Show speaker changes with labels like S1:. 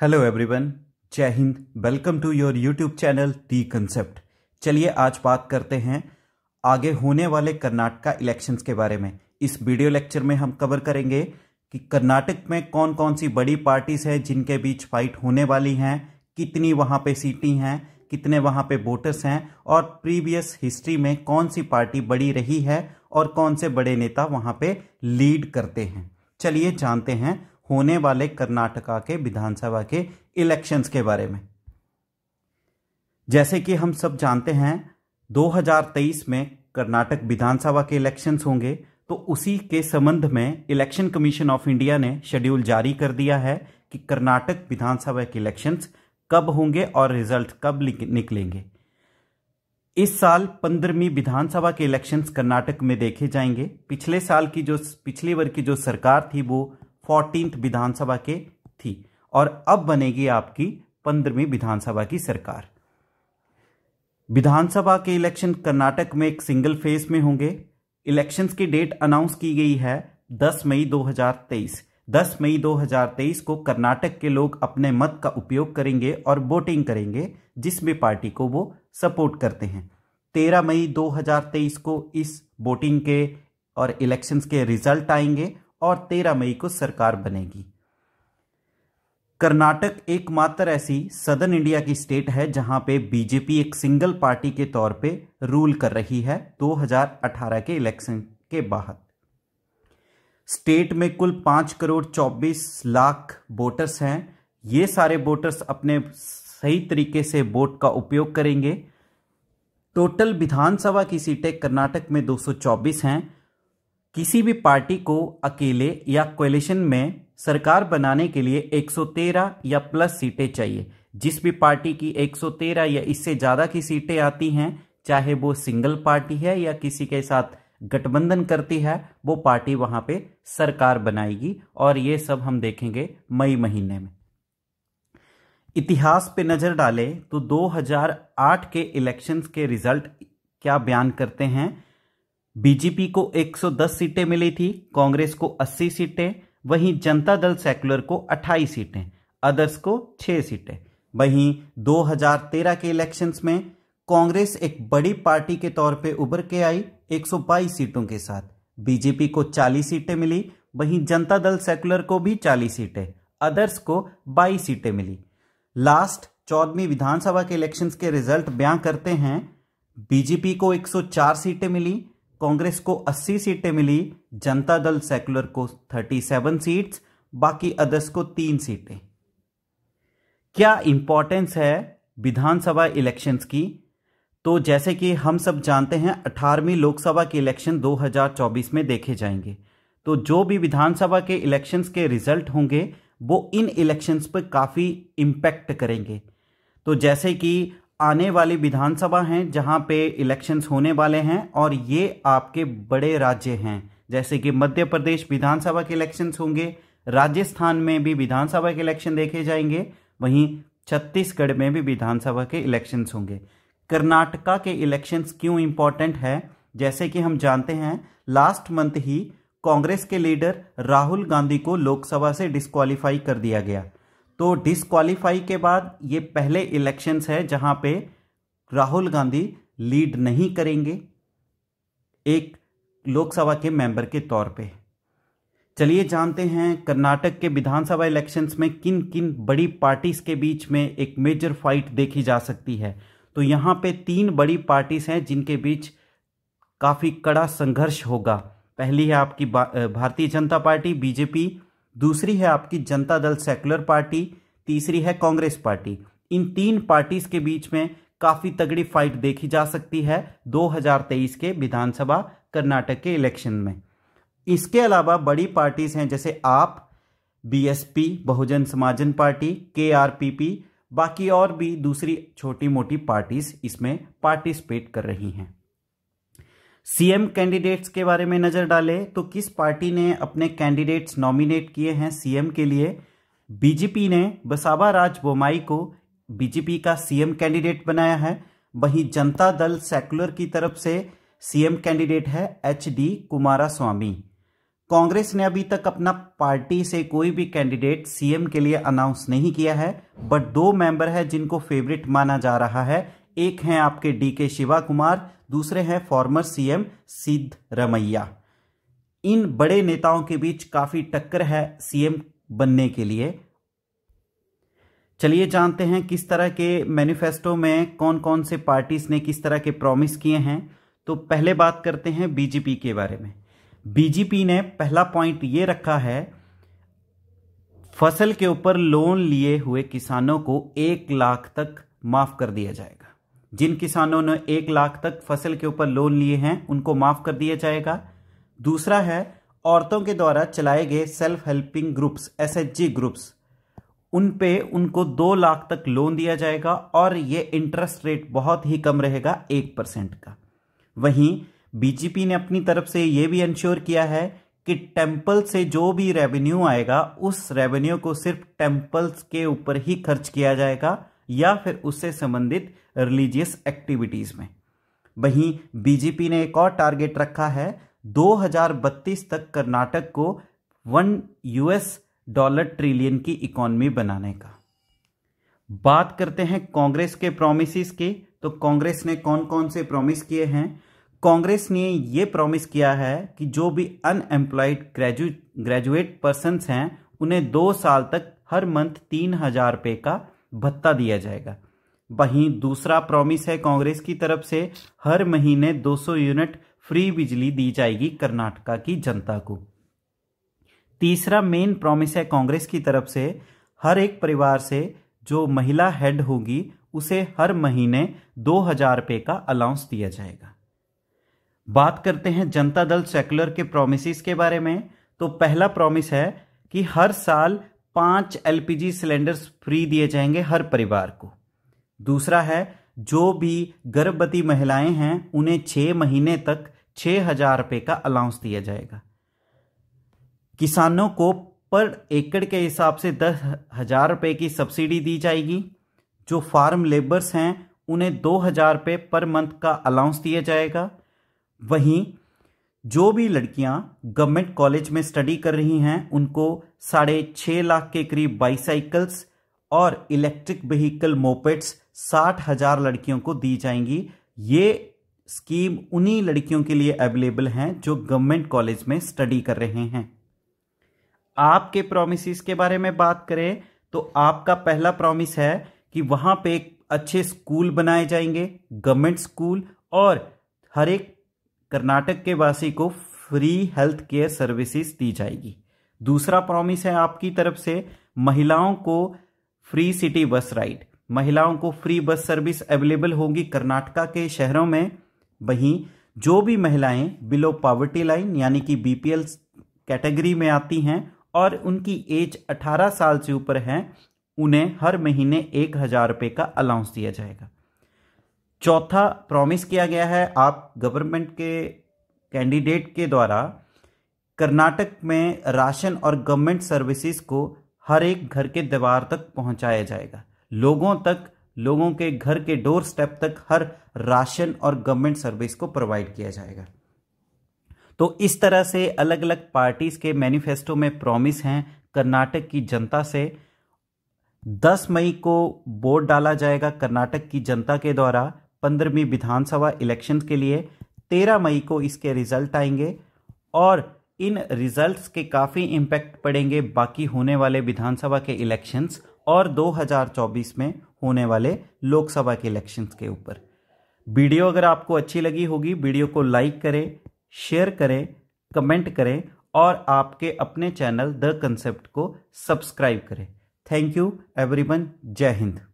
S1: hello everyone Jai Hind welcome to your YouTube channel the concept चलिए आज बात करते हैं आगे होने वाले कर्नाटका इलेक्शंस के बारे में इस वीडियो लेक्चर में हम कवर करेंगे कि कर्नाटक में कौन कौन सी बड़ी पार्टीज हैं जिनके बीच फाइट होने वाली हैं कितनी वहाँ पे सीटी हैं कितने वहाँ पे वोटर्स हैं और प्रीवियस हिस्ट्री में कौन सी पार्टी बड़ी रही है और कौन से बड़े नेता वहाँ पे लीड करते हैं चलिए जानते हैं होने वाले कर्नाटका के विधानसभा के इलेक्शंस के बारे में जैसे कि हम सब जानते हैं 2023 में कर्नाटक विधानसभा के इलेक्शंस होंगे तो उसी के संबंध में इलेक्शन कमीशन ऑफ इंडिया ने शेड्यूल जारी कर दिया है कि कर्नाटक विधानसभा के इलेक्शंस कब होंगे और रिजल्ट कब निकलेंगे इस साल पंद्रहवीं विधानसभा के इलेक्शंस कर्नाटक में देखे जाएंगे पिछले साल की जो पिछले वर्ग की जो सरकार थी वो फोर्टीन विधानसभा के थी और अब बनेगी आपकी पंद्रहवीं विधानसभा की सरकार विधानसभा के इलेक्शन कर्नाटक में एक सिंगल फेज में होंगे इलेक्शंस की डेट अनाउंस की गई है 10 मई 2023 10 मई 2023 को कर्नाटक के लोग अपने मत का उपयोग करेंगे और वोटिंग करेंगे जिस भी पार्टी को वो सपोर्ट करते हैं 13 मई 2023 को इस वोटिंग के और इलेक्शंस के रिजल्ट आएंगे और तेरह मई को सरकार बनेगी कर्नाटक एकमात्र ऐसी सदर्न इंडिया की स्टेट है जहां पे बीजेपी एक सिंगल पार्टी के तौर पे रूल कर रही है 2018 के इलेक्शन के बाद स्टेट में कुल पांच करोड़ चौबीस लाख वोटर्स हैं ये सारे वोटर्स अपने सही तरीके से वोट का उपयोग करेंगे टोटल विधानसभा की सीटें कर्नाटक में 224 हैं किसी भी पार्टी को अकेले या कोलिशन में सरकार बनाने के लिए 113 या प्लस सीटें चाहिए जिस भी पार्टी की 113 या इससे ज़्यादा की सीटें आती हैं चाहे वो सिंगल पार्टी है या किसी के साथ गठबंधन करती है वो पार्टी वहां पे सरकार बनाएगी और ये सब हम देखेंगे मई महीने में इतिहास पे नज़र डालें तो 2008 के इलेक्शंस के रिजल्ट क्या बयान करते हैं बीजेपी को 110 सीटें मिली थी कांग्रेस को 80 सीटें वहीं जनता दल सेकुलर को 28 सीटें अदर्स को 6 सीटें वहीं 2013 के इलेक्शंस में कांग्रेस एक बड़ी पार्टी के तौर पे उभर के आई 122 सीटों के साथ बीजेपी को 40 सीटें मिली वहीं जनता दल सेकुलर को भी 40 सीटें अदर्स को 22 सीटें मिली लास्ट चौदहवीं विधानसभा के इलेक्शंस के रिजल्ट बयां करते हैं बीजेपी को 104 सीटें मिली कांग्रेस को 80 सीटें मिली जनता दल सेकुलर को 37 सीट्स बाकी अदर्स को तीन सीटें क्या इंपॉर्टेंस है विधानसभा इलेक्शंस की तो जैसे कि हम सब जानते हैं 18वीं लोकसभा के इलेक्शन 2024 में देखे जाएंगे तो जो भी विधानसभा के इलेक्शंस के रिजल्ट होंगे वो इन इलेक्शंस पर काफ़ी इंपैक्ट करेंगे तो जैसे कि आने वाली विधानसभा हैं जहां पे इलेक्शंस होने वाले हैं और ये आपके बड़े राज्य हैं जैसे कि मध्य प्रदेश विधानसभा के इलेक्शंस होंगे राजस्थान में भी विधानसभा के इलेक्शन देखे जाएंगे वहीं छत्तीसगढ़ में भी विधानसभा के इलेक्शंस होंगे कर्नाटका के इलेक्शंस क्यों इम्पोर्टेंट है जैसे कि हम जानते हैं लास्ट मंथ ही कांग्रेस के लीडर राहुल गांधी को लोकसभा से डिस्कालीफाई कर दिया गया तो डिसक्वालीफाई के बाद ये पहले इलेक्शंस है जहां पे राहुल गांधी लीड नहीं करेंगे एक लोकसभा के मेंबर के तौर पे चलिए जानते हैं कर्नाटक के विधानसभा इलेक्शंस में किन किन बड़ी पार्टीज के बीच में एक मेजर फाइट देखी जा सकती है तो यहां पे तीन बड़ी पार्टीज हैं जिनके बीच काफ़ी कड़ा संघर्ष होगा पहली है आपकी भारतीय जनता पार्टी बीजेपी दूसरी है आपकी जनता दल सेकुलर पार्टी तीसरी है कांग्रेस पार्टी इन तीन पार्टीज के बीच में काफी तगड़ी फाइट देखी जा सकती है 2023 के विधानसभा कर्नाटक के इलेक्शन में इसके अलावा बड़ी पार्टीज हैं जैसे आप बीएसपी बहुजन समाजन पार्टी के बाकी और भी दूसरी छोटी मोटी पार्टीज इसमें पार्टिसिपेट कर रही हैं सीएम कैंडिडेट्स के बारे में नजर डालें तो किस पार्टी ने अपने कैंडिडेट्स नॉमिनेट किए हैं सीएम के लिए बीजेपी ने बसाबा राज बोमाई को बीजेपी का सीएम कैंडिडेट बनाया है वहीं जनता दल सेकुलर की तरफ से सीएम कैंडिडेट है H D Kumaraswamy Congress ने अभी तक अपना पार्टी से कोई भी कैंडिडेट सीएम के लिए अनाउंस नहीं किया है बट दो मेंबर है जिनको फेवरेट माना जा रहा है एक हैं आपके डी के शिवा कुमार दूसरे हैं फॉर्मर सीएम सिद्ध रमैया इन बड़े नेताओं के बीच काफी टक्कर है सीएम बनने के लिए चलिए जानते हैं किस तरह के मैनिफेस्टो में कौन कौन से पार्टीज ने किस तरह के प्रॉमिस किए हैं तो पहले बात करते हैं बीजेपी के बारे में बीजेपी ने पहला पॉइंट ये रखा है फसल के ऊपर लोन लिए हुए किसानों को एक लाख तक माफ कर दिया जाएगा जिन किसानों ने एक लाख तक फसल के ऊपर लोन लिए हैं उनको माफ़ कर दिया जाएगा दूसरा है औरतों के द्वारा चलाए गए सेल्फ हेल्पिंग ग्रुप्स जी ग्रुप्स उन पे उनको दो लाख तक लोन दिया जाएगा और ये इंटरेस्ट रेट बहुत ही कम रहेगा एक परसेंट का वहीं बीजेपी ने अपनी तरफ से ये भी इंश्योर किया है कि टेम्पल से जो भी रेवेन्यू आएगा उस रेवेन्यू को सिर्फ टेम्पल्स के ऊपर ही खर्च किया जाएगा या फिर उससे संबंधित रिलीजियस एक्टिविटीज़ में वहीं बीजेपी ने एक और टारगेट रखा है 2032 तक कर्नाटक को वन यूएस डॉलर ट्रिलियन की इकोनॉमी बनाने का बात करते हैं कांग्रेस के प्रोमिस की तो कांग्रेस ने कौन कौन से प्रॉमिस किए हैं कांग्रेस ने यह प्रॉमिस किया है कि जो भी अनएम्प्लॉयड ग्रेजुएट ग्रेजुएट पर्सनस हैं उन्हें दो साल तक हर मंथ तीन हजार रुपये का भत्ता दिया जाएगा वहीं दूसरा प्रॉमिस है कांग्रेस की तरफ से हर महीने 200 यूनिट फ्री बिजली दी जाएगी कर्नाटका की जनता को तीसरा मेन प्रॉमिस है कांग्रेस की तरफ से हर एक परिवार से जो महिला हेड होगी उसे हर महीने दो हजार रुपये का अलाउंस दिया जाएगा बात करते हैं जनता दल सेकुलर के प्रोमिस के बारे में तो पहला प्रॉमिस है कि हर साल पांच एलपीजी सिलेंडर्स फ्री दिए जाएंगे हर परिवार को दूसरा है जो भी गर्भवती महिलाएं हैं उन्हें छह महीने तक छह हजार रुपये का अलाउंस दिया जाएगा किसानों को पर एकड़ के हिसाब से दस हजार रुपये की सब्सिडी दी जाएगी जो फार्म लेबर्स हैं उन्हें दो हजार रुपये पर मंथ का अलाउंस दिया जाएगा वहीं जो भी लड़कियां गवर्नमेंट कॉलेज में स्टडी कर रही हैं उनको साढ़े छः लाख के करीब बाईसाइकल्स और इलेक्ट्रिक व्हीकल मोपेट्स साठ हजार लड़कियों को दी जाएंगी ये स्कीम उन्हीं लड़कियों के लिए अवेलेबल हैं जो गवर्नमेंट कॉलेज में स्टडी कर रहे हैं आपके प्रोमिस के बारे में बात करें तो आपका पहला प्रॉमिस है कि वहां पे अच्छे स्कूल बनाए जाएंगे गवर्नमेंट स्कूल और हर एक कर्नाटक के वासी को फ्री हेल्थ केयर सर्विसेज दी जाएगी दूसरा प्रॉमिस है आपकी तरफ से महिलाओं को फ्री सिटी बस राइड महिलाओं को फ्री बस सर्विस अवेलेबल होगी कर्नाटका के शहरों में वहीं जो भी महिलाएं बिलो पॉवर्टी लाइन यानी कि बीपीएल कैटेगरी में आती हैं और उनकी एज 18 साल से ऊपर है उन्हें हर महीने एक हज़ार रुपये का अलाउंस दिया जाएगा चौथा प्रॉमिस किया गया है आप गवर्नमेंट के कैंडिडेट के द्वारा कर्नाटक में राशन और गवर्नमेंट सर्विसेज को हर एक घर के दीवार तक पहुंचाया जाएगा लोगों तक लोगों के घर के डोर स्टेप तक हर राशन और गवर्नमेंट सर्विस को प्रोवाइड किया जाएगा तो इस तरह से अलग अलग पार्टीज के मैनिफेस्टो में प्रॉमिस हैं कर्नाटक की जनता से 10 मई को वोट डाला जाएगा कर्नाटक की जनता के द्वारा पंद्रहवीं विधानसभा इलेक्शन के लिए 13 मई को इसके रिजल्ट आएंगे और इन रिजल्ट्स के काफ़ी इम्पैक्ट पड़ेंगे बाकी होने वाले विधानसभा के इलेक्शंस और 2024 में होने वाले लोकसभा के इलेक्शंस के ऊपर वीडियो अगर आपको अच्छी लगी होगी वीडियो को लाइक करें शेयर करें कमेंट करें और आपके अपने चैनल द कंसेप्ट को सब्सक्राइब करें thank you everyone Jai Hind